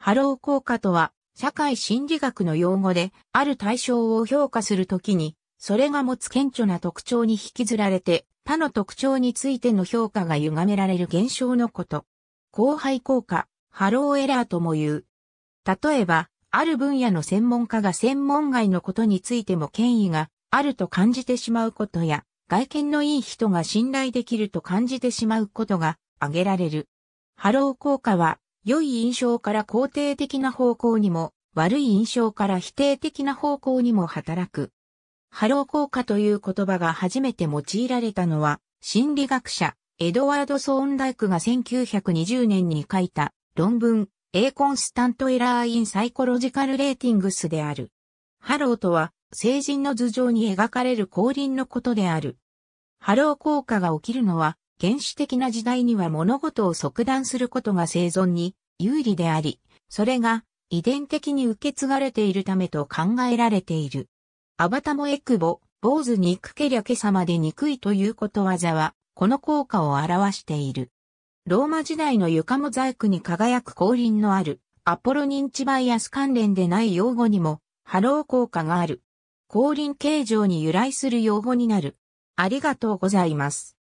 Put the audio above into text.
ハロー効果とは、社会心理学の用語で、ある対象を評価するときに、それが持つ顕著な特徴に引きずられて、他の特徴についての評価が歪められる現象のこと。後輩効果、ハローエラーとも言う。例えば、ある分野の専門家が専門外のことについても権威があると感じてしまうことや、外見のいい人が信頼できると感じてしまうことが挙げられる。ハロー効果は良い印象から肯定的な方向にも、悪い印象から否定的な方向にも働く。ハロー効果という言葉が初めて用いられたのは、心理学者、エドワード・ソーンダイクが1920年に書いた論文、A Constant Error in Psychological Ratings である。ハローとは、成人の頭上に描かれる降臨のことである。ハロー効果が起きるのは、原始的な時代には物事を即断することが生存に有利であり、それが遺伝的に受け継がれているためと考えられている。アバタモエクボ、坊主にくけりゃけさまで憎いということわざは、この効果を表している。ローマ時代の床モザイクに輝く降臨のある、アポロ認知バイアス関連でない用語にも、ハロー効果がある。降臨形状に由来する用語になる。ありがとうございます。